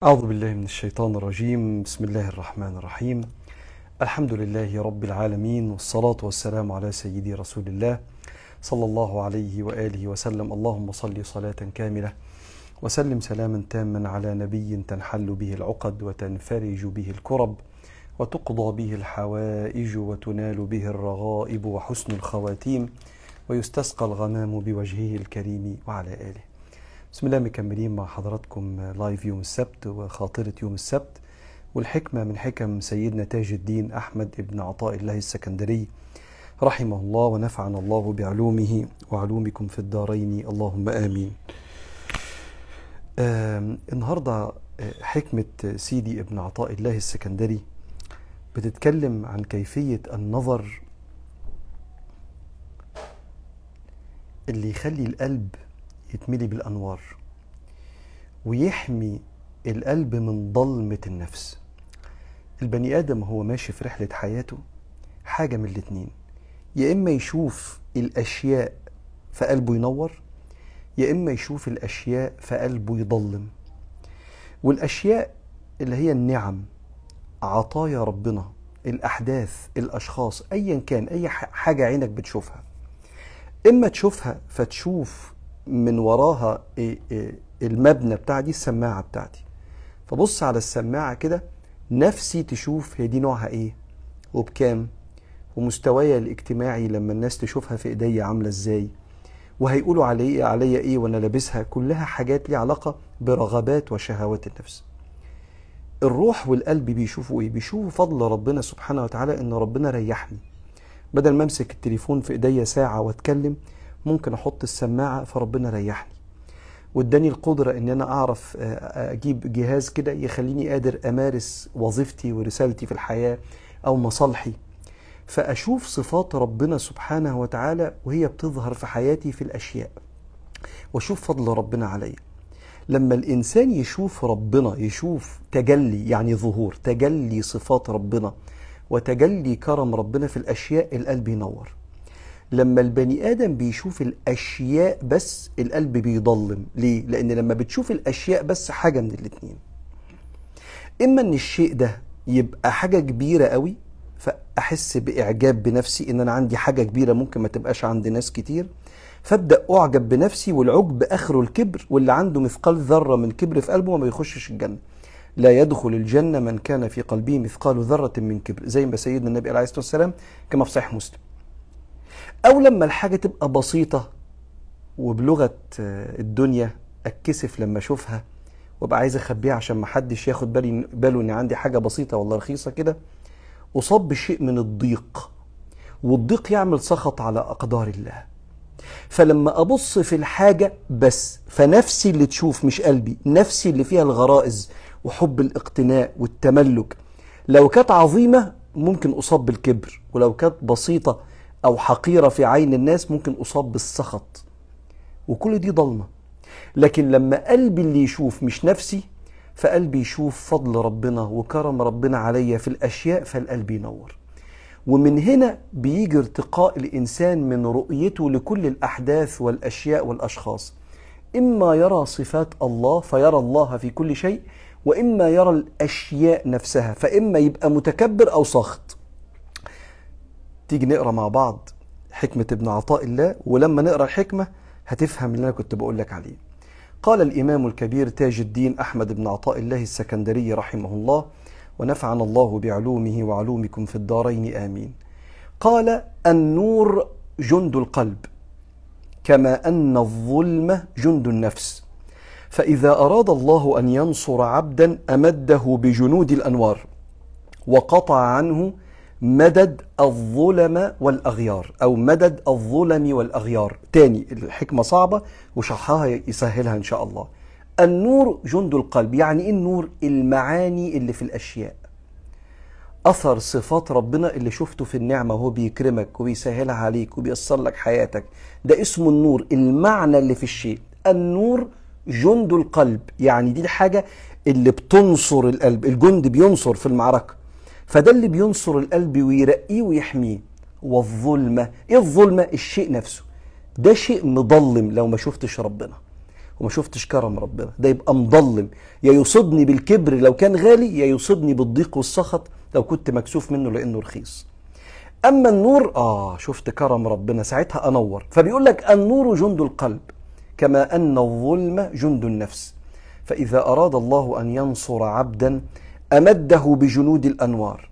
أعوذ بالله من الشيطان الرجيم بسم الله الرحمن الرحيم الحمد لله رب العالمين والصلاة والسلام على سيدي رسول الله صلى الله عليه وآله وسلم اللهم صل صلاة كاملة وسلم سلاما تاما على نبي تنحل به العقد وتنفرج به الكرب وتقضى به الحوائج وتنال به الرغائب وحسن الخواتيم ويستسقى الغمام بوجهه الكريم وعلى آله بسم الله مكملين مع حضراتكم لايف يوم السبت وخاطرة يوم السبت والحكمة من حكم سيدنا تاج الدين أحمد ابن عطاء الله السكندري رحمه الله ونفعنا الله بعلومه وعلومكم في الدارين اللهم آمين آه النهاردة حكمة سيدي ابن عطاء الله السكندري بتتكلم عن كيفية النظر اللي يخلي القلب يتملي بالأنوار ويحمي القلب من ضلمة النفس البني آدم هو ماشي في رحلة حياته حاجة من الاتنين يا إما يشوف الأشياء فقلبه ينور يا إما يشوف الأشياء فقلبه يضلم والأشياء اللي هي النعم عطايا ربنا الأحداث الأشخاص أيا كان أي حاجة عينك بتشوفها إما تشوفها فتشوف من وراها إيه، إيه، المبنى بتاع دي السماعه بتاعتي فبص على السماعه كده نفسي تشوف هي دي نوعها ايه وبكام ومستوايا الاجتماعي لما الناس تشوفها في ايديا عامله ازاي وهيقولوا علي عليا ايه وانا لابسها كلها حاجات ليها علاقه برغبات وشهوات النفس الروح والقلب بيشوفوا ايه بيشوفوا فضل ربنا سبحانه وتعالى ان ربنا ريحني بدل ما امسك التليفون في ايديا ساعه واتكلم ممكن احط السماعه فربنا ريحني واداني القدره ان انا اعرف آه، اجيب جهاز كده يخليني قادر امارس وظيفتي ورسالتي في الحياه او مصالحي فاشوف صفات ربنا سبحانه وتعالى وهي بتظهر في حياتي في الاشياء واشوف فضل ربنا عليا لما الانسان يشوف ربنا يشوف تجلي يعني ظهور تجلي صفات ربنا وتجلي كرم ربنا في الاشياء القلب ينور لما البني ادم بيشوف الاشياء بس القلب بيضلم ليه لان لما بتشوف الاشياء بس حاجه من الاتنين اما ان الشيء ده يبقى حاجه كبيره قوي فاحس باعجاب بنفسي ان انا عندي حاجه كبيره ممكن ما تبقاش عند ناس كتير فابدا اعجب بنفسي والعجب اخره الكبر واللي عنده مثقال ذره من كبر في قلبه ما بيخشش الجنه لا يدخل الجنة من كان في قلبه مثقال ذرة من كبر زي ما سيدنا النبي عليه الصلاة والسلام كما في صحيح مسلم او لما الحاجه تبقى بسيطه وبلغه آه، الدنيا اتكسف لما اشوفها وابقى عايز اخبيها عشان ما حدش ياخد بالي باله ان عندي حاجه بسيطه والله رخيصه كده اصاب بشيء من الضيق والضيق يعمل سخط على اقدار الله فلما ابص في الحاجه بس فنفسي اللي تشوف مش قلبي نفسي اللي فيها الغرائز وحب الاقتناء والتملك لو كانت عظيمه ممكن اصاب بالكبر ولو كانت بسيطه او حقيره في عين الناس ممكن اصاب بالسخط وكل دي ضلمه لكن لما قلبي اللي يشوف مش نفسي فقلبي يشوف فضل ربنا وكرم ربنا عليا في الاشياء فالقلب ينور ومن هنا بيجي ارتقاء الانسان من رؤيته لكل الاحداث والاشياء والاشخاص اما يرى صفات الله فيرى الله في كل شيء واما يرى الاشياء نفسها فاما يبقى متكبر او سخط تيجي نقرا مع بعض حكمة ابن عطاء الله ولما نقرا الحكمة هتفهم اللي أنا كنت بقول لك عليه. قال الإمام الكبير تاج الدين أحمد بن عطاء الله السكندري رحمه الله ونفعنا الله بعلومه وعلومكم في الدارين آمين. قال النور جند القلب كما أن الظلم جند النفس فإذا أراد الله أن ينصر عبدا أمده بجنود الأنوار وقطع عنه مدد الظلم والأغيار أو مدد الظلم والأغيار تاني الحكمة صعبة وشرحها يسهلها إن شاء الله النور جند القلب يعني إيه النور المعاني اللي في الأشياء أثر صفات ربنا اللي شفته في النعمة وهو بيكرمك وبيسهلها عليك وبيسر لك حياتك ده اسمه النور المعنى اللي في الشيء النور جند القلب يعني دي الحاجة اللي بتنصر القلب الجند بينصر في المعركة فده اللي بينصر القلب ويرقيه ويحميه والظلمة إيه الظلمة الشيء نفسه ده شيء مضلم لو ما شفتش ربنا وما شفتش كرم ربنا ده يبقى مضلم يا يصدني بالكبر لو كان غالي يا يصدني بالضيق والسخط لو كنت مكسوف منه لأنه رخيص أما النور آه شفت كرم ربنا ساعتها أنور فبيقول لك النور جند القلب كما أن الظلم جند النفس فإذا أراد الله أن ينصر عبدا امده بجنود الانوار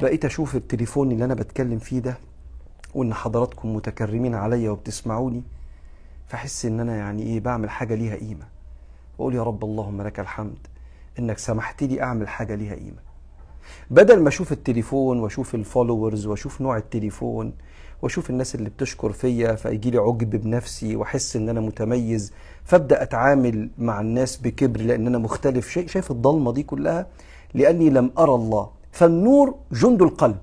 بقيت اشوف التليفون اللي انا بتكلم فيه ده وان حضراتكم متكرمين عليا وبتسمعوني فاحس ان انا يعني ايه بعمل حاجه ليها قيمه واقول يا رب اللهم لك الحمد انك سمحت لي اعمل حاجه ليها قيمه بدل ما اشوف التليفون واشوف الفولورز واشوف نوع التليفون واشوف الناس اللي بتشكر فيا فيجي لي عجب بنفسي واحس ان انا متميز فابدا اتعامل مع الناس بكبر لان انا مختلف شيء شايف الضلمه دي كلها لاني لم ارى الله فالنور جند القلب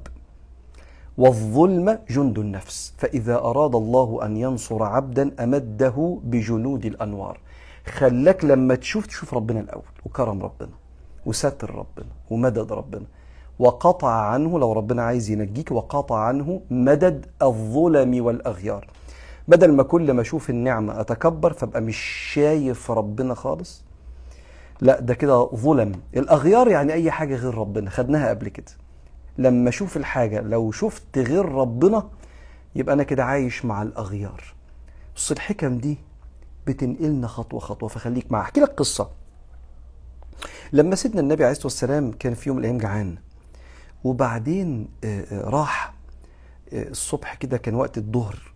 والظلم جند النفس فاذا اراد الله ان ينصر عبدا امده بجنود الانوار خلاك لما تشوف تشوف ربنا الاول وكرم ربنا وستر ربنا ومدد ربنا وقطع عنه لو ربنا عايز ينجيك وقطع عنه مدد الظلم والأغيار بدل ما كل ما أشوف النعمة أتكبر فأبقى مش شايف ربنا خالص لا ده كده ظلم الأغيار يعني أي حاجة غير ربنا خدناها قبل كده لما أشوف الحاجة لو شفت غير ربنا يبقى أنا كده عايش مع الأغيار بص الحكم دي بتنقلنا خطوة خطوة فخليك معايا أحكي لك قصة لما سيدنا النبي عليه الصلاة والسلام كان في يوم من الأيام جعان وبعدين آه، آه، راح آه، الصبح كده كان وقت الظهر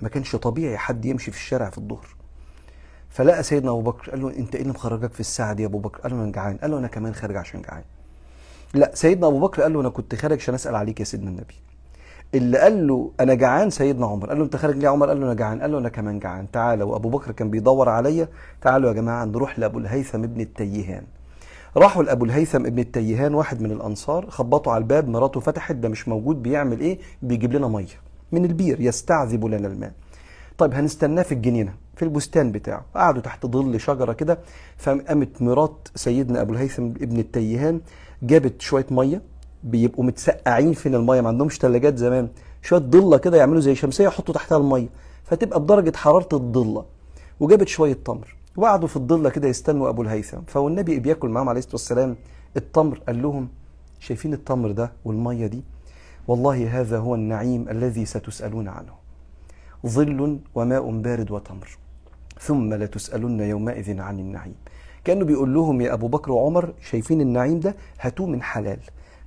ما كانش طبيعي حد يمشي في الشارع في الظهر فلقى سيدنا ابو بكر قال له انت ايه اللي مخرجك في الساعه دي يا ابو بكر قال له انا جعان قال له انا كمان خارج عشان جعان لا سيدنا ابو بكر قال له انا كنت خارج عشان اسال عليك يا سيدنا النبي اللي قال له انا جعان سيدنا عمر قال له انت خارج ليه يا عمر قال له انا جعان قال له انا كمان جعان تعالى وابو بكر كان بيدور عليا تعالوا يا جماعه نروح لابو الهيثم ابن التيهان راحوا لابو الهيثم ابن التيهان واحد من الانصار خبطوا على الباب مراته فتحت ده مش موجود بيعمل ايه بيجيب لنا ميه من البير يستعذب لنا الماء طيب هنستناه في الجنينه في البستان بتاعه قعدوا تحت ظل شجره كده فقامت مرات سيدنا ابو الهيثم ابن التيهان جابت شويه ميه بيبقوا متسقعين فين الميه ما عندهمش ثلاجات زمان شويه ضله كده يعملوا زي شمسيه يحطوا تحتها الميه فتبقى بدرجه حراره الضله وجابت شويه تمر وقعدوا في الضله كده يستنوا ابو الهيثم فالنبي إيه بياكل معاهم عليه الصلاه والسلام التمر قال لهم شايفين التمر ده والميه دي والله هذا هو النعيم الذي ستسالون عنه ظل وماء بارد وتمر ثم لتسالن يومئذ عن النعيم كانه بيقول لهم يا ابو بكر وعمر شايفين النعيم ده هاتوه من حلال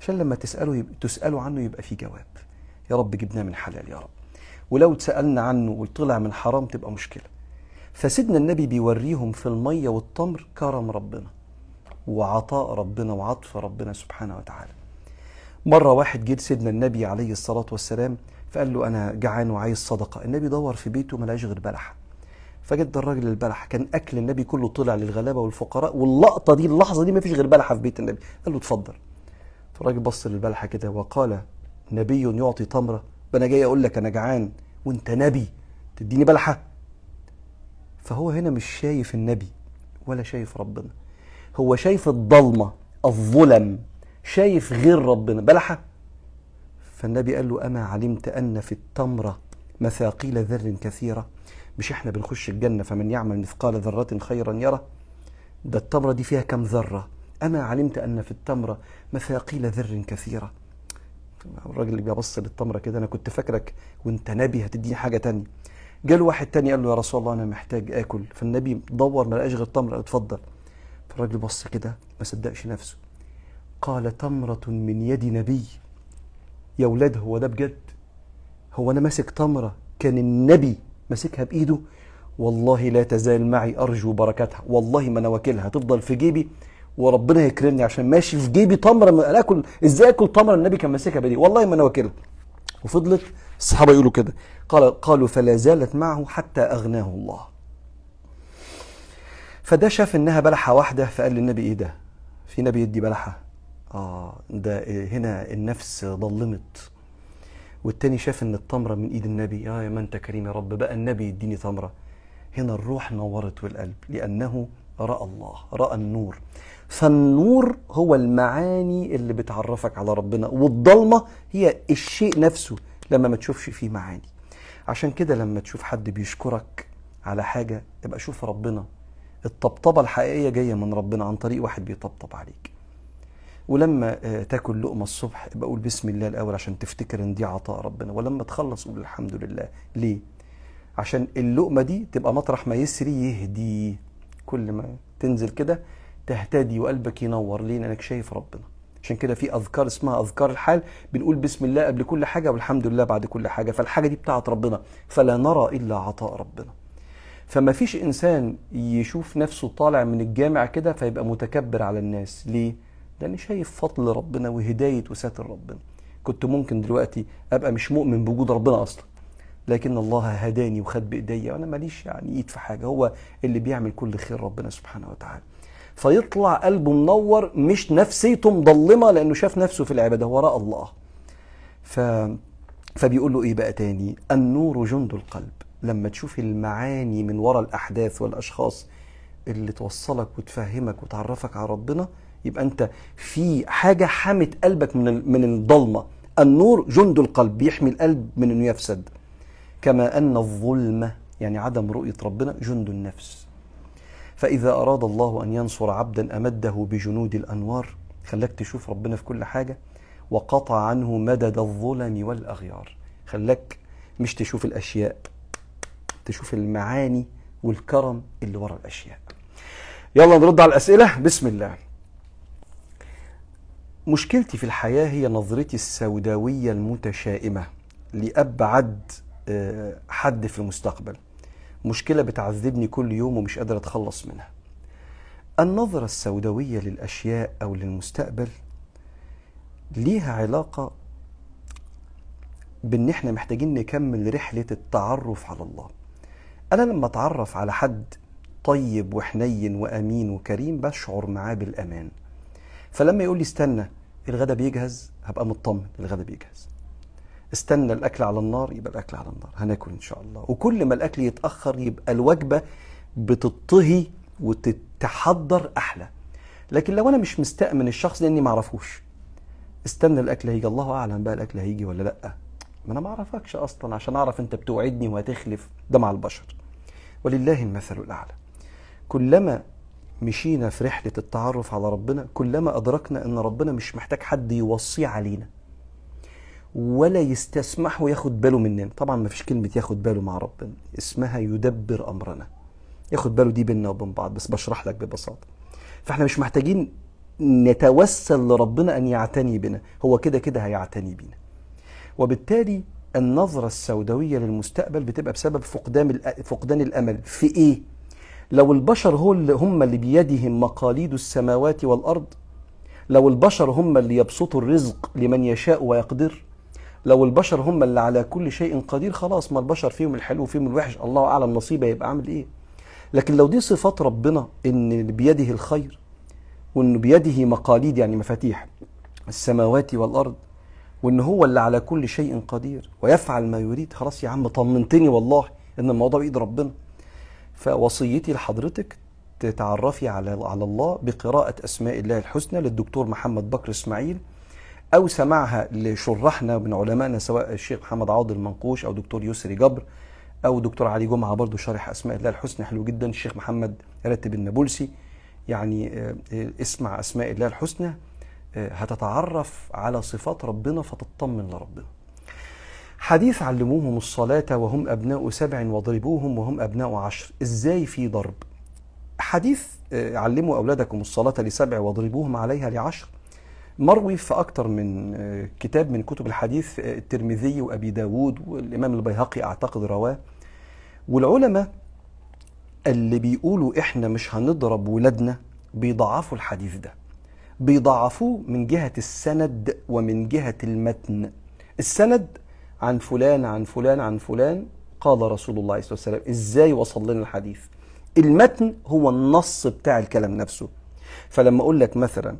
عشان لما تسالوا تسالوا عنه يبقى في جواب يا رب جبناه من حلال يا رب ولو تسالنا عنه وطلع من حرام تبقى مشكله فسيدنا النبي بيوريهم في المية والتمر كرم ربنا وعطاء ربنا وعطف ربنا سبحانه وتعالى مرة واحد جه سيدنا النبي عليه الصلاة والسلام فقال له أنا جعان وعايز صدقة النبي دور في بيته ما غير بلح فجد الراجل البلح كان أكل النبي كله طلع للغلابة والفقراء واللقطة دي اللحظة دي ما فيش غير بلحة في بيت النبي قال له اتفضل فالراجل بص للبلحة كده وقال نبي يعطي تمرة أنا جاي أقول لك أنا جعان وأنت نبي تديني بلحة فهو هنا مش شايف النبي ولا شايف ربنا هو شايف الضلمة الظلم شايف غير ربنا بلحة فالنبي قال له أما علمت أن في التمرة مثاقيل ذر كثيرة مش احنا بنخش الجنة فمن يعمل مثقال ذرة خيرا يره ده التمرة دي فيها كم ذرة أما علمت أن في التمرة مثاقيل ذر كثيرة الراجل اللي بيبص للتمرة كده أنا كنت فاكرك وأنت نبي هتديني حاجة تانية له واحد تاني قال له يا رسول الله انا محتاج اكل فالنبي دور ما لقاش غير تمره اتفضل فالراجل بص كده ما صدقش نفسه قال تمره من يد نبي يا ولاد هو ده بجد هو انا ماسك تمره كان النبي ماسكها بايده والله لا تزال معي ارجو بركتها والله ما انا واكلها تفضل في جيبي وربنا يكرمني عشان ماشي في جيبي تمره انا اكل ازاي اكل تمره النبي كان ماسكها بايده والله ما انا واكلها وفضلت الصحابة يقولوا كده قال قالوا فلا زالت معه حتى أغناه الله فده شاف إنها بلحة واحدة فقال للنبي إيه ده في نبي يدي بلحة آه ده هنا النفس ضلمت والتاني شاف إن التمرة من إيد النبي آه يا من أنت كريم يا رب بقى النبي يديني تمرة هنا الروح نورت والقلب لأنه رأى الله رأى النور فالنور هو المعاني اللي بتعرفك على ربنا والضلمة هي الشيء نفسه لما ما تشوفش فيه معاني عشان كده لما تشوف حد بيشكرك على حاجه ابقى شوف ربنا الطبطبه الحقيقيه جايه من ربنا عن طريق واحد بيطبطب عليك ولما آه، تاكل لقمه الصبح ابقى قول بسم الله الاول عشان تفتكر ان دي عطاء ربنا ولما تخلص قول الحمد لله ليه عشان اللقمه دي تبقى مطرح ما يسري يهدي كل ما تنزل كده تهتدي وقلبك ينور ليه لانك شايف ربنا عشان كده في اذكار اسمها اذكار الحال بنقول بسم الله قبل كل حاجه والحمد لله بعد كل حاجه فالحاجه دي بتاعت ربنا فلا نرى الا عطاء ربنا فما فيش انسان يشوف نفسه طالع من الجامع كده فيبقى متكبر على الناس ليه لان شايف فضل ربنا وهدايه وساتر ربنا كنت ممكن دلوقتي ابقى مش مؤمن بوجود ربنا اصلا لكن الله هداني وخد بايديا وانا ماليش يعني ايد في حاجه هو اللي بيعمل كل خير ربنا سبحانه وتعالى فيطلع قلبه منور مش نفسيته مضلمه لانه شاف نفسه في العباده هو راى الله ف فبيقول له ايه بقى تاني النور جند القلب لما تشوف المعاني من وراء الاحداث والاشخاص اللي توصلك وتفهمك وتعرفك على ربنا يبقى انت في حاجه حمت قلبك من من الضلمه النور جند القلب بيحمي القلب من انه يفسد كما ان الظلمه يعني عدم رؤيه ربنا جند النفس فإذا أراد الله أن ينصر عبدا أمده بجنود الأنوار خلاك تشوف ربنا في كل حاجة وقطع عنه مدد الظلم والأغيار خلاك مش تشوف الأشياء تشوف المعاني والكرم اللي ورا الأشياء يلا نرد على الأسئلة بسم الله مشكلتي في الحياة هي نظرتي السوداوية المتشائمة لأبعد آه، حد في المستقبل مشكلة بتعذبني كل يوم ومش قادر أتخلص منها النظرة السوداوية للأشياء أو للمستقبل ليها علاقة بإن إحنا محتاجين نكمل رحلة التعرف على الله أنا لما أتعرف على حد طيب وحنين وأمين وكريم بشعر معاه بالأمان فلما يقول لي استنى الغدا بيجهز هبقى مطمن الغدا بيجهز استنى الاكل على النار يبقى الاكل على النار هناكل ان شاء الله وكل ما الاكل يتاخر يبقى الوجبه بتطهي وتتحضر احلى لكن لو انا مش مستأمن الشخص لاني ما اعرفوش استنى الاكل هيجي الله اعلم بقى الاكل هيجي ولا لا ما انا ما اعرفكش اصلا عشان اعرف انت بتوعدني وهتخلف ده مع البشر ولله المثل الاعلى كلما مشينا في رحله التعرف على ربنا كلما ادركنا ان ربنا مش محتاج حد يوصيه علينا ولا يستسمحوا ياخد باله مننا طبعا ما فيش كلمة ياخد باله مع ربنا اسمها يدبر أمرنا ياخد باله دي بينا وبين بعض بس بشرح لك ببساطة فاحنا مش محتاجين نتوسل لربنا أن يعتني بنا هو كده كده هيعتني بنا وبالتالي النظرة السوداوية للمستقبل بتبقى بسبب فقدان فقدان الأمل في إيه؟ لو البشر هو اللي هم اللي بيدهم مقاليد السماوات والأرض لو البشر هم اللي يبسطوا الرزق لمن يشاء ويقدر لو البشر هم اللي على كل شيء قدير خلاص ما البشر فيهم الحلو وفيهم الوحش الله اعلم نصيبه هيبقى عامل ايه لكن لو دي صفات ربنا ان بيده الخير وان بيده مقاليد يعني مفاتيح السماوات والارض وان هو اللي على كل شيء قدير ويفعل ما يريد خلاص يا عم طمنتني والله ان الموضوع بايد ربنا فوصيتي لحضرتك تتعرفي على على الله بقراءة أسماء الله الحسنى للدكتور محمد بكر إسماعيل أو سماعها لشرحنا من علمائنا سواء الشيخ محمد عوض المنقوش أو دكتور يسري جبر أو دكتور علي جمعة برضو شارح أسماء الله الحسنى حلو جدا الشيخ محمد رتب النابلسي يعني آه، اسمع أسماء الله الحسنى آه، هتتعرف على صفات ربنا فتطمن لربنا حديث علموهم الصلاة وهم أبناء سبع واضربوهم وهم أبناء عشر إزاي في ضرب حديث آه، علموا أولادكم الصلاة لسبع واضربوهم عليها لعشر مروي في أكثر من آه، كتاب من كتب الحديث آه، الترمذي وأبي داود والإمام البيهقي أعتقد رواه والعلماء اللي بيقولوا إحنا مش هنضرب ولادنا بيضعفوا الحديث ده بيضعفوه من جهة السند ومن جهة المتن السند عن فلان عن فلان عن فلان قال رسول الله صلى الله عليه وسلم ازاي وصل لنا الحديث المتن هو النص بتاع الكلام نفسه فلما اقول لك مثلا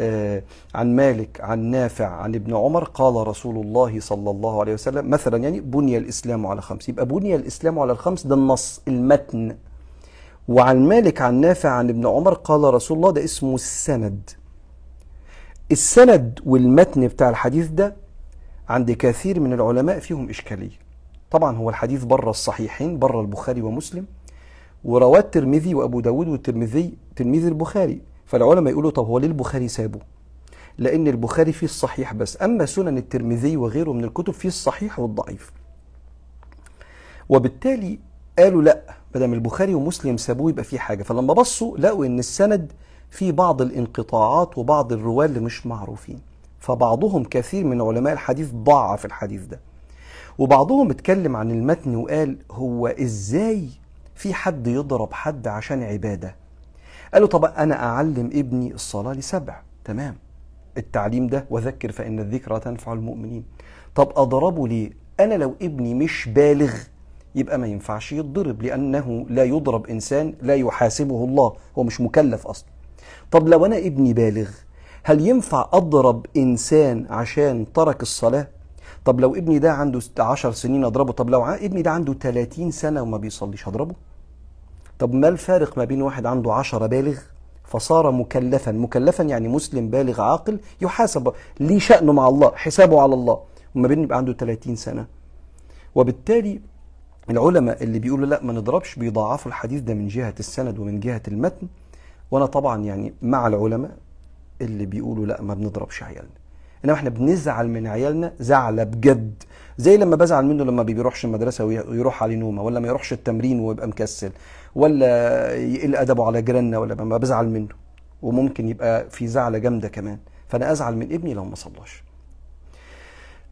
آه، عن مالك عن نافع عن ابن عمر قال رسول الله صلى الله عليه وسلم مثلا يعني بني الإسلام على خمس يبقى بني الإسلام على الخمس ده النص المتن وعن مالك عن نافع عن ابن عمر قال رسول الله ده اسمه السند السند والمتن بتاع الحديث ده عند كثير من العلماء فيهم إشكالية طبعا هو الحديث بره الصحيحين بره البخاري ومسلم ورواه الترمذي وأبو داود والترمذي تلميذ البخاري فالعلماء يقولوا طب هو ليه البخاري سابه لان البخاري فيه الصحيح بس اما سنن الترمذي وغيره من الكتب فيه الصحيح والضعيف وبالتالي قالوا لا ما دام البخاري ومسلم سابوه يبقى فيه حاجه فلما بصوا لقوا ان السند فيه بعض الانقطاعات وبعض الرواه اللي مش معروفين فبعضهم كثير من علماء الحديث ضعف الحديث ده وبعضهم اتكلم عن المتن وقال هو ازاي في حد يضرب حد عشان عباده قال له طب أنا أعلم ابني الصلاة لسبع تمام التعليم ده وذكر فإن الذكرى تنفع المؤمنين طب أضربه ليه أنا لو ابني مش بالغ يبقى ما ينفعش يتضرب لأنه لا يضرب إنسان لا يحاسبه الله هو مش مكلف أصلا طب لو أنا ابني بالغ هل ينفع أضرب إنسان عشان ترك الصلاة طب لو ابني ده عنده 10 سنين أضربه طب لو ابني ده عنده 30 سنة وما بيصليش هضربه طب ما الفارق ما بين واحد عنده عشرة بالغ فصار مكلفا مكلفا يعني مسلم بالغ عاقل يحاسب ليه شأنه مع الله حسابه على الله وما بين يبقى عنده 30 سنة وبالتالي العلماء اللي بيقولوا لا ما نضربش بيضاعفوا الحديث ده من جهة السند ومن جهة المتن وانا طبعا يعني مع العلماء اللي بيقولوا لا ما بنضربش عيالنا انما احنا بنزعل من عيالنا زعله بجد زي لما بزعل منه لما بيروحش المدرسه ويروح عليه نومه ولا ما يروحش التمرين ويبقى مكسل ولا يقل ادبه على جيراننا ولا ما بزعل منه وممكن يبقى في زعله جامده كمان فانا ازعل من ابني لو ما صلاش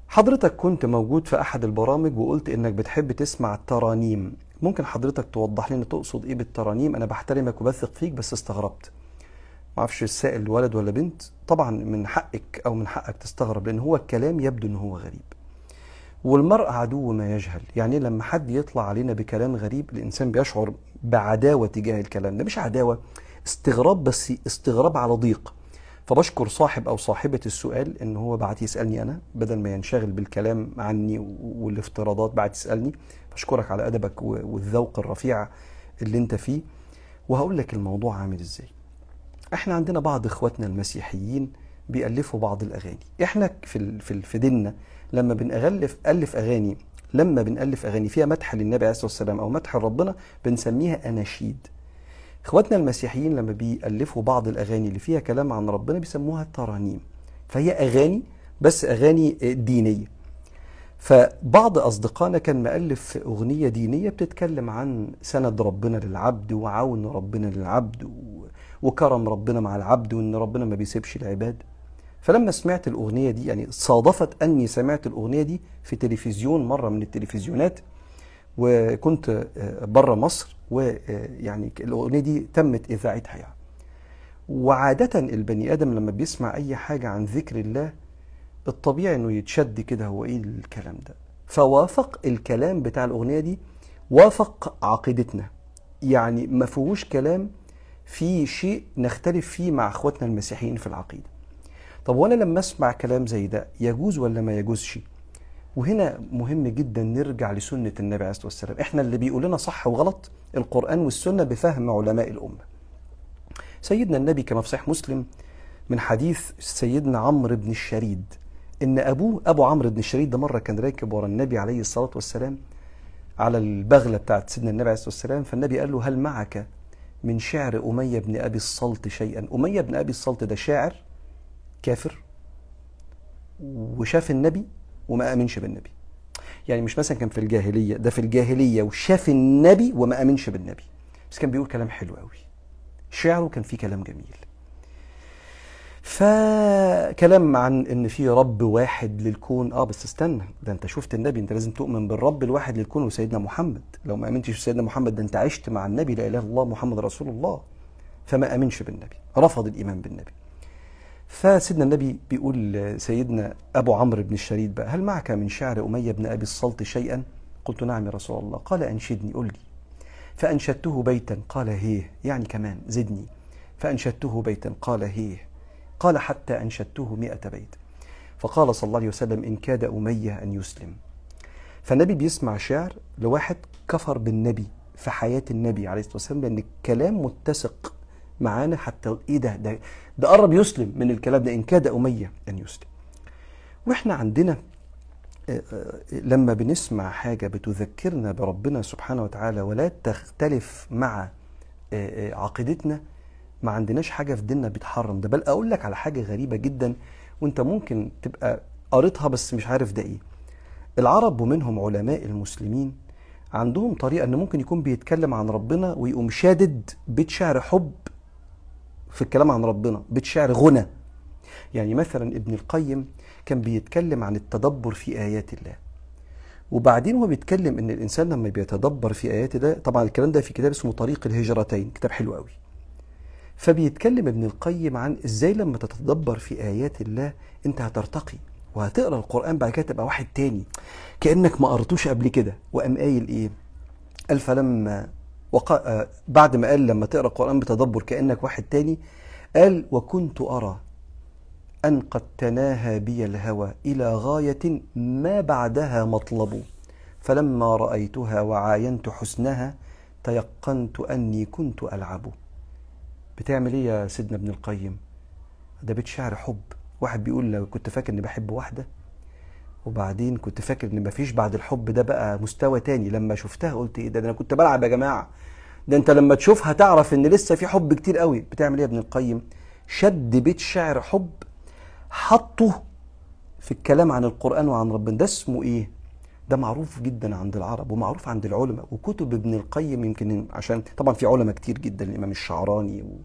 حضرتك كنت موجود في احد البرامج وقلت انك بتحب تسمع الترانيم ممكن حضرتك توضح لنا تقصد ايه بالترانيم انا بحترمك وبثق فيك بس استغربت معرفش السائل ولد ولا بنت طبعا من حقك او من حقك تستغرب لان هو الكلام يبدو ان هو غريب والمرء عدو ما يجهل يعني لما حد يطلع علينا بكلام غريب الانسان بيشعر بعداوه تجاه الكلام ده مش عداوه استغراب بس استغراب على ضيق فبشكر صاحب او صاحبه السؤال ان هو بعت يسالني انا بدل ما ينشغل بالكلام عني والافتراضات بعت يسالني بشكرك على ادبك والذوق الرفيع اللي انت فيه وهقول لك الموضوع عامل ازاي احنا عندنا بعض اخواتنا المسيحيين بيألفوا بعض الاغاني احنا في في في ديننا لما بنألف ألف اغاني لما بنألف اغاني فيها مدح للنبي عليه الصلاه والسلام او مدح لربنا بنسميها اناشيد اخواتنا المسيحيين لما بيألفوا بعض الاغاني اللي فيها كلام عن ربنا بيسموها ترانيم فهي اغاني بس اغاني دينيه فبعض أصدقائنا كان مألف أغنية دينية بتتكلم عن سند ربنا للعبد وعون ربنا للعبد وكرم ربنا مع العبد وان ربنا ما بيسيبش العباد فلما سمعت الاغنيه دي يعني صادفت اني سمعت الاغنيه دي في تلفزيون مره من التلفزيونات وكنت آه، بره مصر ويعني آه، الاغنيه دي تمت اذاعتها يعني وعاده البني ادم لما بيسمع اي حاجه عن ذكر الله الطبيعي انه يتشد كده هو ايه الكلام ده فوافق الكلام بتاع الاغنيه دي وافق عقيدتنا يعني ما فيهوش كلام في شيء نختلف فيه مع اخواتنا المسيحيين في العقيده طب وانا لما اسمع كلام زي ده يجوز ولا ما يجوزش وهنا مهم جدا نرجع لسنه النبي عليه الصلاه والسلام احنا اللي بيقول لنا صح وغلط القران والسنه بفهم علماء الامه سيدنا النبي كما في صحيح مسلم من حديث سيدنا عمرو بن الشريد ان ابوه ابو عمرو بن الشريد ده مره كان راكب ورا النبي عليه الصلاه والسلام على البغله بتاعت سيدنا النبي عليه الصلاه والسلام فالنبي قال له هل معك من شعر أمية بن أبي الصلت شيئا أمية بن أبي الصلت ده شاعر كافر وشاف النبي وما آمنش بالنبي يعني مش مثلا كان في الجاهلية ده في الجاهلية وشاف النبي وما آمنش بالنبي بس كان بيقول كلام حلو قوي شعره كان فيه كلام جميل فكلام عن ان في رب واحد للكون اه بس استنى ده انت شفت النبي انت لازم تؤمن بالرب الواحد للكون وسيدنا محمد لو ما امنتش بسيدنا محمد ده انت عشت مع النبي لا اله الا الله محمد رسول الله فما امنش بالنبي رفض الايمان بالنبي فسيدنا النبي بيقول سيدنا ابو عمرو بن الشريد بقى هل معك من شعر اميه بن ابي الصلت شيئا قلت نعم يا رسول الله قال انشدني قل لي فانشدته بيتا قال هيه يعني كمان زدني فانشدته بيتا قال هيه قال حتى أنشدته مئة بيت فقال صلى الله عليه وسلم إن كاد أمية أن يسلم فالنبي بيسمع شعر لواحد كفر بالنبي في حياة النبي عليه الصلاة والسلام لأن الكلام متسق معانا حتى إيه ده ده, ده قرب يسلم من الكلام ده إن كاد أمية أن يسلم وإحنا عندنا آه، آه، لما بنسمع حاجة بتذكرنا بربنا سبحانه وتعالى ولا تختلف مع آه، عقيدتنا ما عندناش حاجه في ديننا بيتحرم ده بل اقول لك على حاجه غريبه جدا وانت ممكن تبقى قريتها بس مش عارف ده ايه العرب ومنهم علماء المسلمين عندهم طريقه ان ممكن يكون بيتكلم عن ربنا ويقوم شادد بيت شعر حب في الكلام عن ربنا بيت شعر غنى يعني مثلا ابن القيم كان بيتكلم عن التدبر في ايات الله وبعدين هو بيتكلم ان الانسان لما بيتدبر في ايات الله طبعا الكلام ده في كتاب اسمه طريق الهجرتين كتاب حلو قوي فبيتكلم ابن القيم عن ازاي لما تتدبر في ايات الله انت هترتقي وهتقرا القران بعد كده تبقى واحد تاني كانك ما قرتوش قبل كده وقام قايل ايه قال فلما وقع آه، بعد ما قال لما تقرا القران بتدبر كانك واحد تاني قال وكنت ارى ان قد تناهى بي الهوى الى غايه ما بعدها مطلب فلما رايتها وعاينت حسنها تيقنت اني كنت العب بتعمل ايه يا سيدنا ابن القيم ده بيت شعر حب واحد بيقول لو كنت فاكر اني بحب واحده وبعدين كنت فاكر ان مفيش بعد الحب ده بقى مستوى تاني لما شفتها قلت ايه ده, ده انا كنت بلعب يا جماعه ده انت لما تشوفها تعرف ان لسه في حب كتير قوي بتعمل ايه يا ابن القيم شد بيت شعر حب حطه في الكلام عن القران وعن ربنا ده اسمه ايه ده معروف جدا عند العرب ومعروف عند العلماء وكتب ابن القيم يمكن عشان طبعا في علماء كتير جدا الامام الشعراني و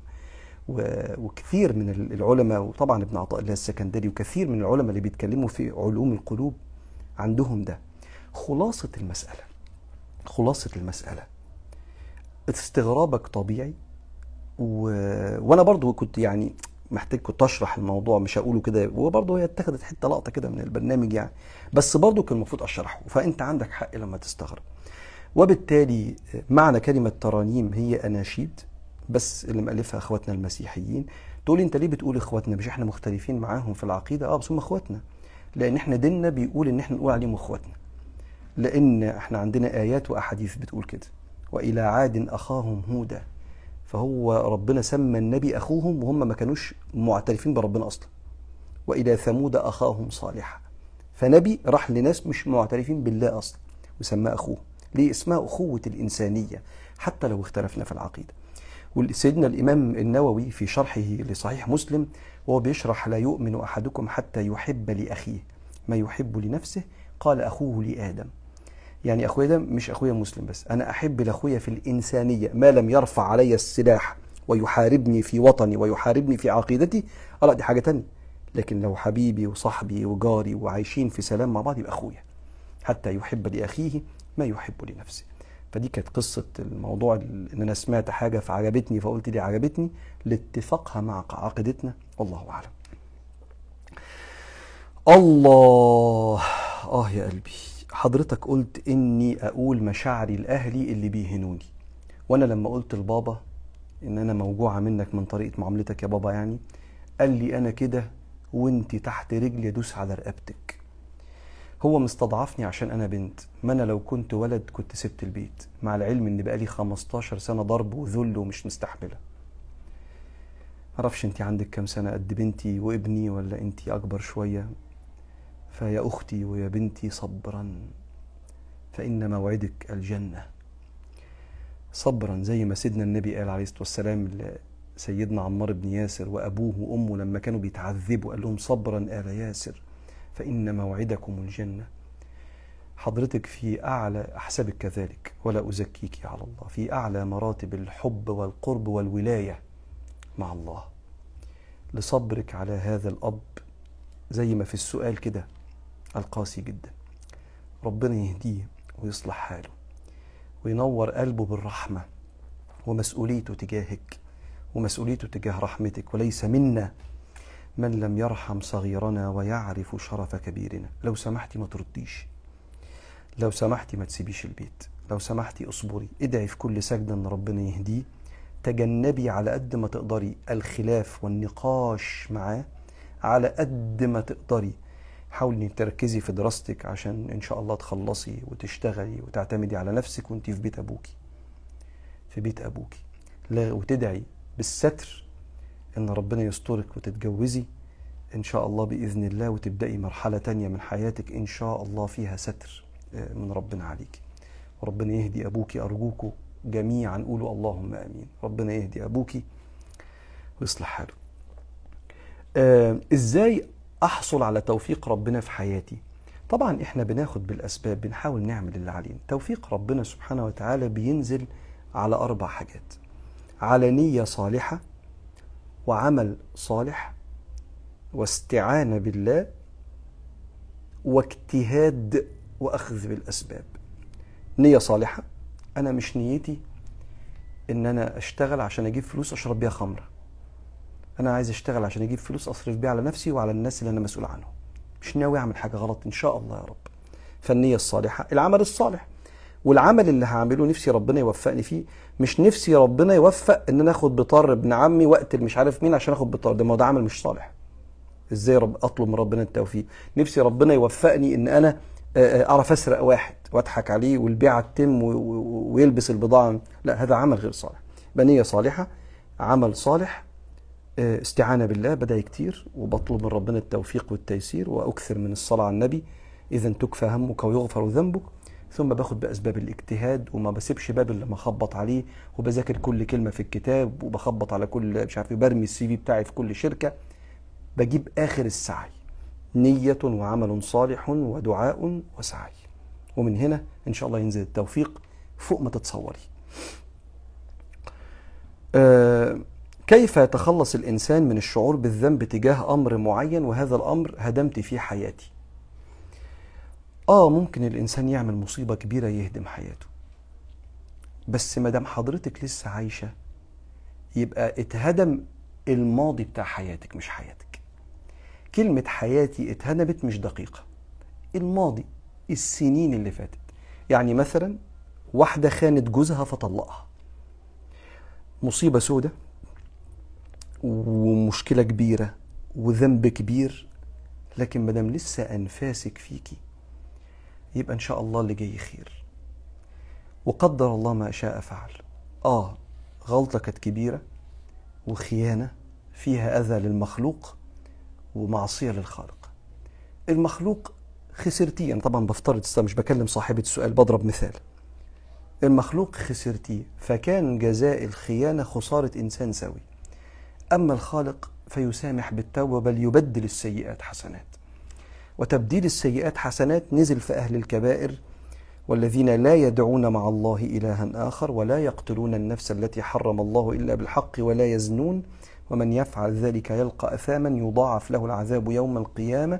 و... وكثير من العلماء وطبعا ابن عطاء الله السكندري وكثير من العلماء اللي بيتكلموا في علوم القلوب عندهم ده خلاصة المسألة خلاصة المسألة استغرابك طبيعي و... وانا برضو كنت يعني محتاجكم تشرح الموضوع مش هقوله كده وبرضه هي اتخذت حته لقطه كده من البرنامج يعني بس برضه كان المفروض اشرحه فانت عندك حق لما تستغرب وبالتالي معنى كلمه ترانيم هي اناشيد بس اللي مألفها اخواتنا المسيحيين تقول انت ليه بتقول اخواتنا مش احنا مختلفين معاهم في العقيده اه بس هم اخواتنا لان احنا ديننا بيقول ان احنا نقول عليهم اخواتنا لان احنا عندنا ايات واحاديث بتقول كده والى عاد اخاهم هودا فهو ربنا سمى النبي أخوهم وهم ما كانوش معترفين بربنا أصلا وإلى ثمود أخاهم صالحا فنبي راح لناس مش معترفين بالله أصلا وسماه أخوه ليه اسمها أخوة الإنسانية حتى لو اختلفنا في العقيدة وسيدنا الإمام النووي في شرحه لصحيح مسلم وهو بيشرح لا يؤمن أحدكم حتى يحب لأخيه ما يحب لنفسه قال أخوه لآدم يعني اخويا ده مش اخويا مسلم بس انا احب لاخويا في الانسانيه ما لم يرفع علي السلاح ويحاربني في وطني ويحاربني في عقيدتي اه دي حاجه تانية لكن لو حبيبي وصاحبي وجاري وعايشين في سلام مع بعض يبقى اخويا حتى يحب لاخيه ما يحب لنفسه فدي كانت قصة الموضوع إن أنا سمعت حاجة فعجبتني فقلت دي عجبتني لاتفاقها مع عقيدتنا والله أعلم الله آه يا قلبي حضرتك قلت اني اقول مشاعري لاهلي اللي بيهنوني وانا لما قلت لبابا ان انا موجوعه منك من طريقه معاملتك يا بابا يعني قال لي انا كده وانت تحت رجلي ادوس على رقبتك هو مستضعفني عشان انا بنت ما انا لو كنت ولد كنت سبت البيت مع العلم ان بقالي 15 سنه ضرب وذل ومش مستحمله معرفش انت عندك كام سنه قد بنتي وابني ولا انت اكبر شويه فيا أختي ويا بنتي صبرا فإن موعدك الجنة صبرا زي ما سيدنا النبي قال عليه الصلاة والسلام سيدنا عمار بن ياسر وأبوه وأمه لما كانوا بيتعذبوا قال لهم صبرا آل ياسر فإن موعدكم الجنة حضرتك في أعلى أحسبك كذلك ولا أزكيك على الله في أعلى مراتب الحب والقرب والولاية مع الله لصبرك على هذا الأب زي ما في السؤال كده القاسي جدا ربنا يهديه ويصلح حاله وينور قلبه بالرحمة ومسؤوليته تجاهك ومسؤوليته تجاه رحمتك وليس منا من لم يرحم صغيرنا ويعرف شرف كبيرنا لو سمحتي ما ترديش لو سمحتي ما تسيبيش البيت لو سمحتي اصبري ادعي في كل سجدة ان ربنا يهديه تجنبي على قد ما تقدري الخلاف والنقاش معاه على قد ما تقدري حاولي تركزي في دراستك عشان ان شاء الله تخلصي وتشتغلي وتعتمدي على نفسك وانت في بيت ابوكي في بيت ابوكي لا وتدعي بالستر ان ربنا يسترك وتتجوزي ان شاء الله باذن الله وتبداي مرحله تانية من حياتك ان شاء الله فيها ستر آه، من ربنا عليك ربنا يهدي ابوكي ارجوكوا جميعا قولوا اللهم امين ربنا يهدي ابوكي ويصلح حاله آه ازاي احصل على توفيق ربنا في حياتي طبعا احنا بناخد بالاسباب بنحاول نعمل اللي علينا توفيق ربنا سبحانه وتعالى بينزل على اربع حاجات على نيه صالحه وعمل صالح واستعانه بالله واجتهاد واخذ بالاسباب نيه صالحه انا مش نيتي ان انا اشتغل عشان اجيب فلوس اشرب بيها خمره انا عايز اشتغل عشان اجيب فلوس اصرف بيها على نفسي وعلى الناس اللي انا مسؤول عنهم مش ناوي اعمل حاجه غلط ان شاء الله يا رب فالنيه الصالحه العمل الصالح والعمل اللي هعمله نفسي ربنا يوفقني فيه مش نفسي ربنا يوفق ان انا اخد بطار ابن عمي واقتل مش عارف مين عشان اخد بطار ده ما هو ده عمل مش صالح ازاي رب اطلب من ربنا التوفيق نفسي ربنا يوفقني ان انا اعرف اسرق واحد واضحك عليه والبيعه تتم ويلبس البضاعه لا هذا عمل غير صالح بنيه صالحه عمل صالح آه، استعانة بالله بدعي كتير وبطلب من ربنا التوفيق والتيسير وأكثر من الصلاة على النبي إذا تكفى همك ويغفر ذنبك ثم باخد بأسباب الاجتهاد وما بسيبش باب اللي مخبط عليه وبذاكر كل كلمة في الكتاب وبخبط على كل مش عارف برمي السي في بتاعي في كل شركة بجيب آخر السعي نية وعمل صالح ودعاء وسعي ومن هنا إن شاء الله ينزل التوفيق فوق ما تتصوري أه كيف يتخلص الإنسان من الشعور بالذنب تجاه أمر معين وهذا الأمر هدمت فيه حياتي آه ممكن الإنسان يعمل مصيبة كبيرة يهدم حياته بس دام حضرتك لسه عايشة يبقى اتهدم الماضي بتاع حياتك مش حياتك كلمة حياتي اتهدمت مش دقيقة الماضي السنين اللي فاتت يعني مثلا واحدة خانت جوزها فطلقها مصيبة سودة ومشكلة كبيرة وذنب كبير لكن مادام لسه أنفاسك فيكي يبقى إن شاء الله اللي جاي خير وقدر الله ما شاء فعل آه غلطة كانت كبيرة وخيانة فيها أذى للمخلوق ومعصية للخالق المخلوق خسرتيه أنا طبعا بفترض مش بكلم صاحبة السؤال بضرب مثال المخلوق خسرتيه فكان جزاء الخيانة خسارة إنسان سوي أما الخالق فيسامح بالتوبة بل يبدل السيئات حسنات وتبديل السيئات حسنات نزل في أهل الكبائر والذين لا يدعون مع الله إلها آخر ولا يقتلون النفس التي حرم الله إلا بالحق ولا يزنون ومن يفعل ذلك يلقى أثاما يضاعف له العذاب يوم القيامة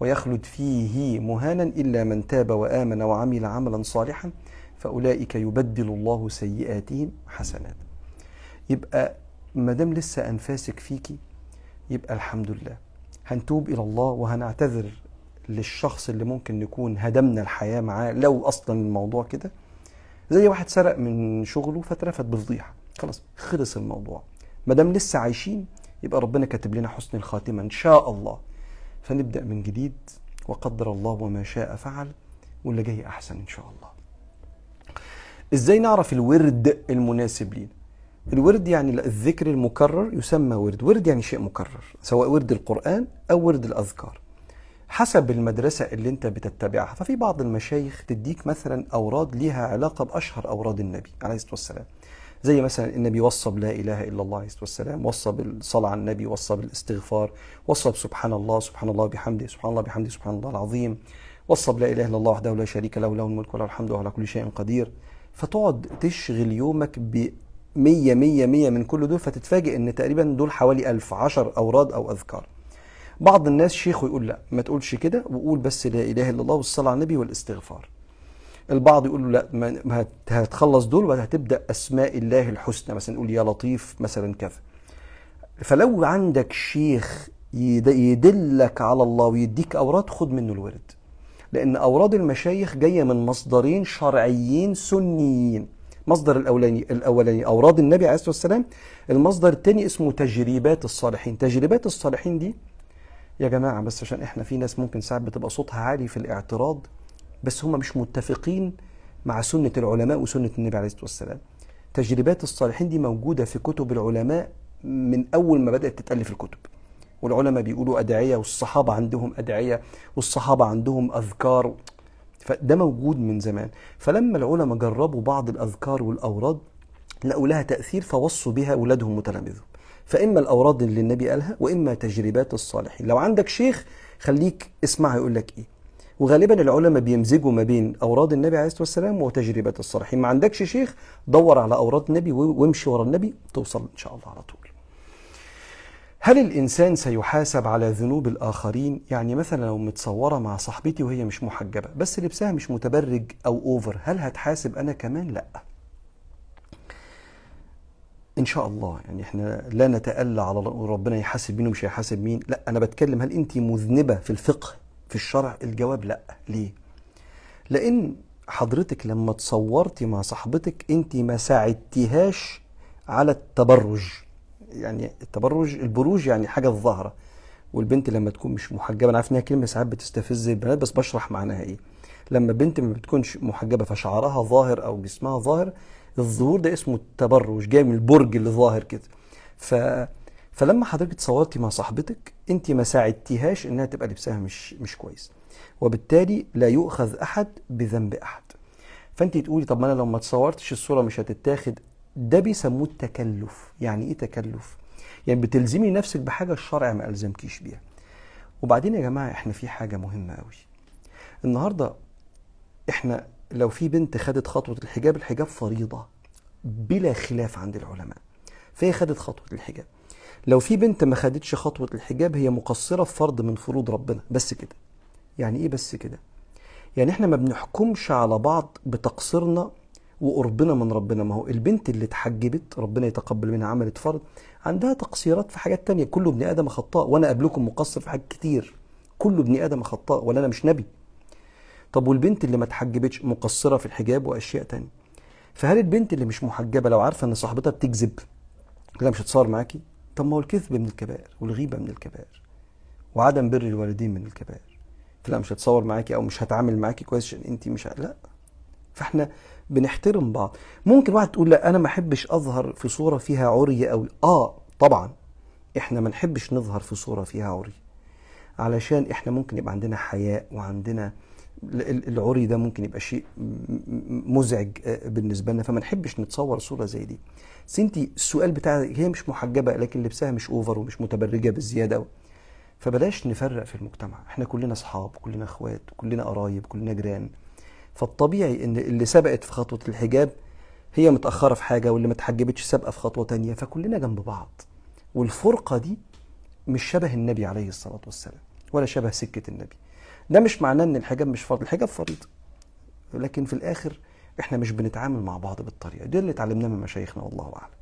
ويخلد فيه مهانا إلا من تاب وآمن وعمل عملا صالحا فأولئك يبدل الله سيئاتهم حسنات يبقى ما دام لسه انفاسك فيكي يبقى الحمد لله هنتوب الى الله وهنعتذر للشخص اللي ممكن نكون هدمنا الحياه معاه لو اصلا الموضوع كده زي واحد سرق من شغله فترفت بفضيحه خلاص خلص الموضوع ما دام لسه عايشين يبقى ربنا كاتب لنا حسن الخاتمه ان شاء الله فنبدا من جديد وقدر الله وما شاء فعل واللي جاي احسن ان شاء الله ازاي نعرف الورد المناسب لينا الورد يعني الذكر المكرر يسمى ورد ورد يعني شيء مكرر سواء ورد القرآن أو ورد الأذكار حسب المدرسة اللي انت بتتبعها ففي بعض المشايخ تديك مثلا أوراد ليها علاقة بأشهر أوراد النبي عليه الصلاة والسلام زي مثلا النبي وصى بلا إله إلا الله عليه الصلاة والسلام وصى بالصلاة على النبي وصى بالاستغفار وصى بسبحان الله سبحان الله بحمده سبحان الله بحمده سبحان الله العظيم وصى بلا إله إلا الله وحده لا شريك له له الملك وله الحمد وهو على كل شيء قدير فتقعد تشغل يومك 100 100 100 من كل دول فتتفاجئ ان تقريبا دول حوالي 1000 10 اوراد او اذكار بعض الناس شيخه يقول لا ما تقولش كده وقول بس لا اله الا الله والصلاه على النبي والاستغفار البعض يقول له لا هتخلص دول وهتبدا اسماء الله الحسنى مثلا يقول يا لطيف مثلا كذا فلو عندك شيخ يدلك على الله ويديك اوراد خد منه الورد لان اوراد المشايخ جايه من مصدرين شرعيين سنيين المصدر الاولاني الاولاني اوراد النبي عليه الصلاه والسلام المصدر الثاني اسمه تجربات الصالحين تجربات الصالحين دي يا جماعه بس عشان احنا في ناس ممكن ساعات بتبقى صوتها عالي في الاعتراض بس هم مش متفقين مع سنه العلماء وسنه النبي عليه الصلاه والسلام تجربات الصالحين دي موجوده في كتب العلماء من اول ما بدات تتالف الكتب والعلماء بيقولوا أدعية والصحابة عندهم أدعية والصحابة عندهم أذكار فده موجود من زمان فلما العلماء جربوا بعض الأذكار والأوراد لقوا لها تأثير فوصوا بها أولادهم وتلاميذهم فإما الأوراد اللي النبي قالها وإما تجربات الصالحين لو عندك شيخ خليك اسمعها يقول لك إيه وغالبا العلماء بيمزجوا ما بين اوراد النبي عليه الصلاه والسلام وتجربات الصالحين ما عندكش شيخ دور على اوراد النبي وامشي ورا النبي توصل ان شاء الله على طول هل الإنسان سيحاسب على ذنوب الآخرين؟ يعني مثلا لو متصورة مع صاحبتي وهي مش محجبة بس لبسها مش متبرج أو أوفر هل هتحاسب أنا كمان؟ لأ ان شاء الله يعني احنا لا نتألى على ربنا يحاسب مين ومش هيحاسب مين لا انا بتكلم هل انت مذنبة في الفقه في الشرع الجواب لا ليه لان حضرتك لما تصورتي مع صاحبتك انت ما ساعدتيهاش على التبرج يعني التبرج البروج يعني حاجه الظاهره والبنت لما تكون مش محجبه انا عارف انها كلمه ساعات بتستفز البنات بس بشرح معناها ايه لما بنت ما بتكونش محجبه فشعرها ظاهر او جسمها ظاهر الظهور ده اسمه التبرج جاي من البرج اللي ظاهر كده ف فلما حضرتك اتصورتي مع صاحبتك انت ما ساعدتيهاش انها تبقى لبسها مش مش كويس وبالتالي لا يؤخذ احد بذنب احد فانت تقولي طب ما انا لو ما اتصورتش الصوره مش هتتاخد ده بيسموه التكلف يعني ايه تكلف يعني بتلزمي نفسك بحاجه الشرع ما الزمكيش بيها وبعدين يا جماعه احنا في حاجه مهمه قوي النهارده احنا لو في بنت خدت خطوه الحجاب الحجاب فريضه بلا خلاف عند العلماء فهي خدت خطوه الحجاب لو في بنت ما خدتش خطوه الحجاب هي مقصره في فرض من فروض ربنا بس كده يعني ايه بس كده يعني احنا ما بنحكمش على بعض بتقصيرنا وقربنا من ربنا ما هو البنت اللي اتحجبت ربنا يتقبل منها عملت فرض عندها تقصيرات في حاجات تانية كل ابن ادم خطاء وانا قبلكم مقصر في حاجات كتير كل ابن ادم خطاء ولا انا مش نبي طب والبنت اللي ما اتحجبتش مقصره في الحجاب واشياء تانية فهل البنت اللي مش محجبه لو عارفه ان صاحبتها بتكذب لا مش هتصور معاكي طب ما هو الكذب من الكبائر والغيبه من الكبائر وعدم بر الوالدين من الكبائر لا مش هتصور معاكي او مش هتعامل معاكي كويس عشان انت مش لا فاحنا بنحترم بعض ممكن واحد تقول لا انا ما احبش اظهر في صوره فيها عري او اه طبعا احنا ما نحبش نظهر في صوره فيها عري علشان احنا ممكن يبقى عندنا حياء وعندنا العري ده ممكن يبقى شيء مزعج آه، بالنسبه لنا فما نحبش نتصور صوره زي دي سنتي السؤال بتاع هي مش محجبه لكن لبسها مش اوفر ومش متبرجه بالزياده فبلاش نفرق في المجتمع احنا كلنا اصحاب كلنا اخوات كلنا قرايب كلنا جيران فالطبيعي ان اللي سبقت في خطوه الحجاب هي متاخره في حاجه واللي ما اتحجبتش سابقه في خطوه تانية فكلنا جنب بعض والفرقه دي مش شبه النبي عليه الصلاه والسلام ولا شبه سكه النبي ده مش معناه ان الحجاب مش فرض الحجاب فريضه لكن في الاخر احنا مش بنتعامل مع بعض بالطريقه دي اللي اتعلمناه من مشايخنا والله اعلم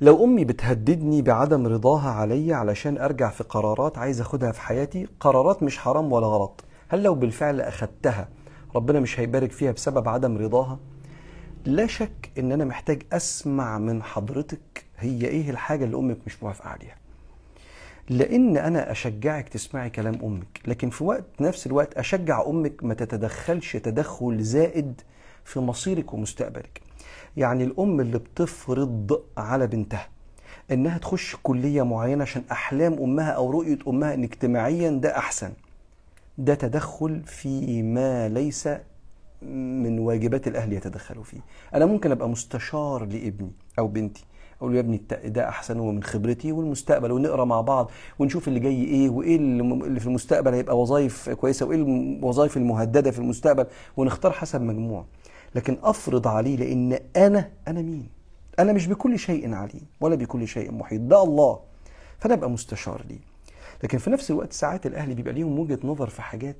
لو امي بتهددني بعدم رضاها عليا علشان ارجع في قرارات عايز اخدها في حياتي قرارات مش حرام ولا غلط هل لو بالفعل اخدتها ربنا مش هيبارك فيها بسبب عدم رضاها لا شك ان انا محتاج اسمع من حضرتك هي ايه الحاجه اللي امك مش موافقه عليها لان انا اشجعك تسمعي كلام امك لكن في وقت نفس الوقت اشجع امك ما تتدخلش تدخل زائد في مصيرك ومستقبلك يعني الام اللي بتفرض على بنتها انها تخش كليه معينه عشان احلام امها او رؤيه امها ان اجتماعيا ده احسن ده تدخل في ما ليس من واجبات الاهل يتدخلوا فيه انا ممكن ابقى مستشار لابني او بنتي اقول له يا ابني ده احسن ومن خبرتي والمستقبل ونقرا مع بعض ونشوف اللي جاي ايه وايه اللي في المستقبل هيبقى وظائف كويسه وايه الوظائف المهدده في المستقبل ونختار حسب مجموع لكن افرض عليه لان انا انا مين انا مش بكل شيء عليم ولا بكل شيء محيط ده الله فانا ابقى مستشار ليه لكن في نفس الوقت ساعات الاهل بيبقى ليهم وجهه نظر في حاجات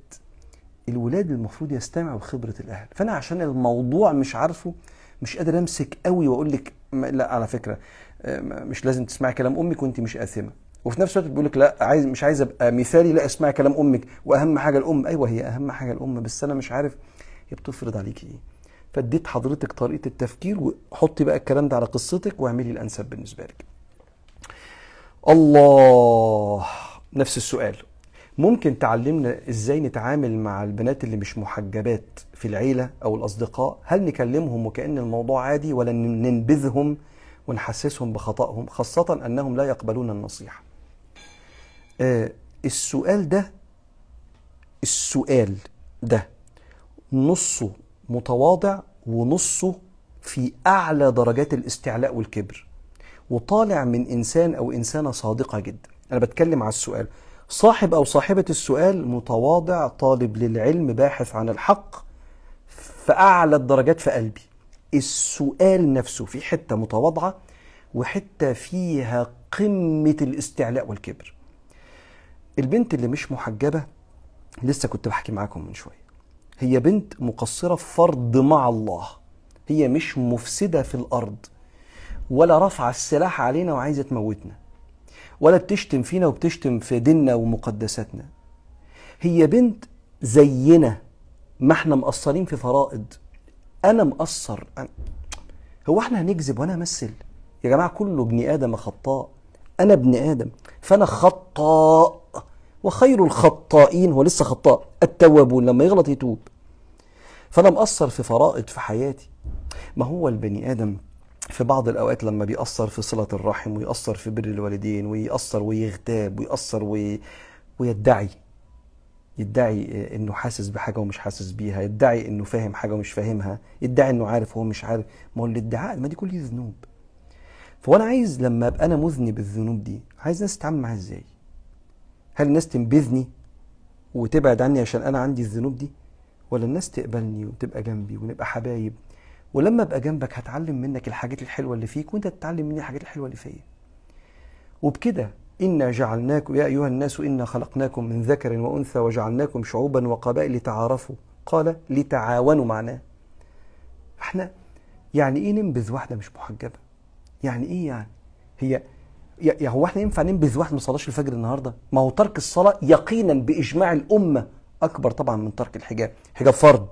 الولاد المفروض يستمعوا بخبره الاهل فانا عشان الموضوع مش عارفه مش قادر امسك قوي واقول لك لا على فكره آه، مش لازم تسمعي كلام امك وانت مش قاسمه وفي نفس الوقت بيقول لك لا عايز مش عايز ابقى مثالي لا اسمعي كلام امك واهم حاجه الام ايوه هي اهم حاجه الام بس انا مش عارف هي بتفرض عليكي ايه فاديت حضرتك طريقه التفكير وحطي بقى الكلام ده على قصتك واعملي الانسب بالنسبه لك الله نفس السؤال ممكن تعلمنا ازاي نتعامل مع البنات اللي مش محجبات في العيله او الاصدقاء هل نكلمهم وكان الموضوع عادي ولا ننبذهم ونحسسهم بخطأهم خاصة أنهم لا يقبلون النصيحة آه السؤال ده السؤال ده نصه متواضع ونصه في أعلى درجات الاستعلاء والكبر وطالع من إنسان أو إنسانة صادقة جدا انا بتكلم على السؤال صاحب او صاحبه السؤال متواضع طالب للعلم باحث عن الحق في اعلى الدرجات في قلبي السؤال نفسه في حته متواضعه وحته فيها قمه الاستعلاء والكبر البنت اللي مش محجبه لسه كنت بحكي معاكم من شويه هي بنت مقصره في فرض مع الله هي مش مفسده في الارض ولا رافعه السلاح علينا وعايزه تموتنا ولا بتشتم فينا وبتشتم في ديننا ومقدساتنا هي بنت زينا ما احنا مقصرين في فرائض انا مقصر أنا. هو احنا هنكذب وانا امثل يا جماعه كله ابن ادم خطاء انا ابن ادم فانا خطاء وخير الخطائين هو لسه خطاء التوابون لما يغلط يتوب فانا مقصر في فرائض في حياتي ما هو البني ادم في بعض الاوقات لما بيأثر في صله الرحم ويأثر في بر الوالدين ويأثر ويغتاب ويأثر وي... ويدعي يدعي انه حاسس بحاجه ومش حاسس بيها يدعي انه فاهم حاجه ومش فاهمها يدعي انه عارف وهو مش عارف ما هو الادعاء ما دي كل ذنوب فانا عايز لما ابقى انا مذنب الذنوب دي عايز الناس تتعامل معايا ازاي هل الناس تنبذني وتبعد عني عشان انا عندي الذنوب دي ولا الناس تقبلني وتبقى جنبي ونبقى حبايب ولما ابقى جنبك هتعلم منك الحاجات الحلوه اللي فيك وانت تتعلم مني الحاجات الحلوه اللي فيا وبكده إنا جعلناكم يا أيها الناس إنا خلقناكم من ذكر وأنثى وجعلناكم شعوبا وقبائل لتعارفوا قال لتعاونوا معناه احنا يعني ايه ننبذ واحدة مش محجبة يعني ايه يعني هي يا هو احنا ينفع ننبذ واحد ما صلاش الفجر النهارده؟ ما هو ترك الصلاه يقينا باجماع الامه اكبر طبعا من ترك الحجاب، حجاب فرض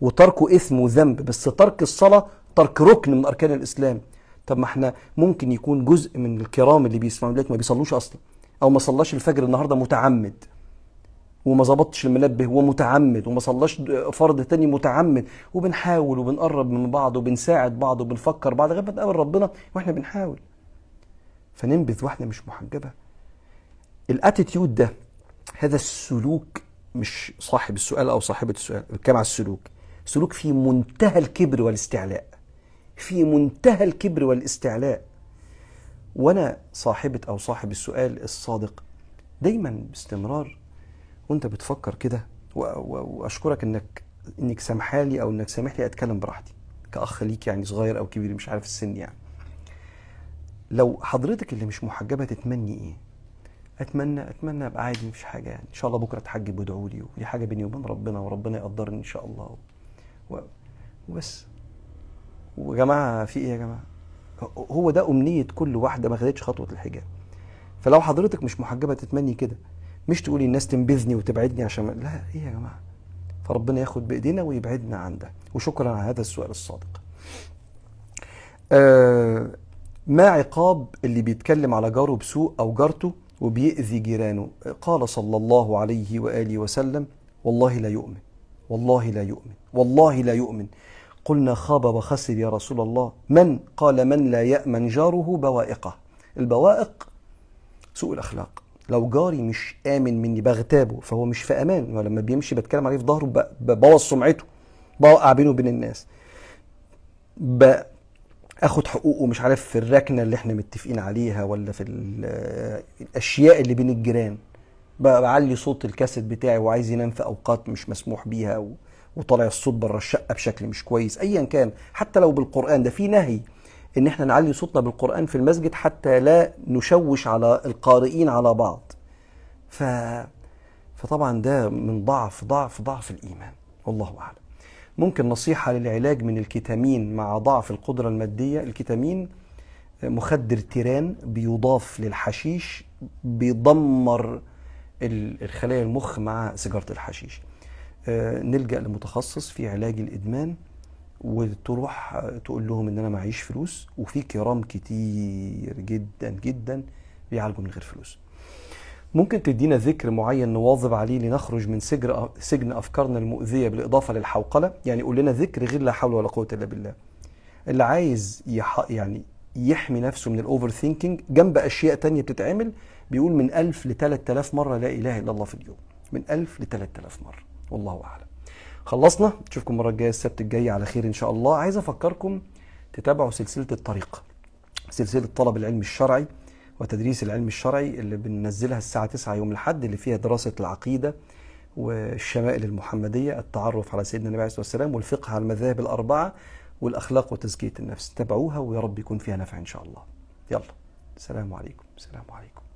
وتركه إثم وذنب بس ترك الصلاة ترك ركن من أركان الإسلام طب ما احنا ممكن يكون جزء من الكرام اللي بيسمعوا دلوقتي ما بيصلوش أصلا أو ما صلاش الفجر النهاردة متعمد وما ظبطش المنبه ومتعمد وما صلاش فرض تاني متعمد وبنحاول وبنقرب من بعض وبنساعد بعض وبنفكر بعض غير ما نقابل ربنا واحنا بنحاول فننبذ واحنا مش محجبه الاتيتيود ده هذا السلوك مش صاحب السؤال او صاحبه السؤال بتكلم على السلوك سلوك في منتهى الكبر والاستعلاء في منتهى الكبر والاستعلاء وانا صاحبه او صاحب السؤال الصادق دايما باستمرار وانت بتفكر كده واشكرك انك انك سامحالي او انك لي اتكلم براحتي كاخ ليك يعني صغير او كبير مش عارف السن يعني لو حضرتك اللي مش محجبه تتمني ايه اتمنى اتمنى ابقى عادي مفيش حاجه يعني ان شاء الله بكره اتحجب وادعوا لي ودي حاجه بيني وبين ربنا وربنا يقدرني ان شاء الله وبس وجماعه في ايه يا جماعه هو ده امنيه كل واحده ما خدتش خطوه الحجاب فلو حضرتك مش محجبه تتمني كده مش تقولي الناس تنبذني وتبعدني عشان لا ايه يا جماعه فربنا ياخد بايدينا ويبعدنا عن ده وشكرا على هذا السؤال الصادق آه، ما عقاب اللي بيتكلم على جاره بسوء او جارته وبيأذي جيرانه قال صلى الله عليه واله وسلم والله لا يؤمن والله لا يؤمن والله لا يؤمن قلنا خاب وخسر يا رسول الله من قال من لا يأمن جاره بوائقه البوائق سوء الأخلاق لو جاري مش آمن مني بغتابه فهو مش في أمان ولما بيمشي بتكلم عليه في ظهره ببوظ سمعته بوقع بينه وبين الناس باخد حقوقه مش عارف في الركنه اللي احنا متفقين عليها ولا في الاشياء اللي بين الجيران بعلي صوت الكاسيت بتاعي وعايز ينام في اوقات مش مسموح بيها و... وطالع الصوت بره الشقه بشكل مش كويس ايا كان حتى لو بالقران ده في نهي ان احنا نعلي صوتنا بالقران في المسجد حتى لا نشوش على القارئين على بعض ف فطبعا ده من ضعف ضعف ضعف الايمان والله اعلم ممكن نصيحه للعلاج من الكتامين مع ضعف القدره الماديه الكتامين مخدر تيران بيضاف للحشيش بيدمر الخلايا المخ مع سيجاره الحشيش آه، نلجا لمتخصص في علاج الادمان وتروح آه، تقول لهم ان انا معيش فلوس وفي كرام كتير جدا جدا بيعالجوا من غير فلوس ممكن تدينا ذكر معين نواظب عليه لنخرج من سجن سجن افكارنا المؤذيه بالاضافه للحوقله يعني قول لنا ذكر غير لا حول ولا قوه الا بالله اللي عايز يعني يحمي نفسه من الاوفر ثينكينج جنب اشياء تانية بتتعمل بيقول من 1000 ل 3000 مره لا اله الا الله في اليوم من 1000 ل 3000 مره والله اعلم خلصنا نشوفكم المره الجايه السبت الجاي على خير ان شاء الله عايز افكركم تتابعوا سلسله الطريق سلسله طلب العلم الشرعي وتدريس العلم الشرعي اللي بننزلها الساعه 9 يوم الاحد اللي فيها دراسه العقيده والشمائل المحمديه التعرف على سيدنا النبي عليه الصلاه والسلام والفقه على المذاهب الاربعه والأخلاق وتزكية النفس تابعوها ويا رب يكون فيها نفع إن شاء الله يلا السلام عليكم السلام عليكم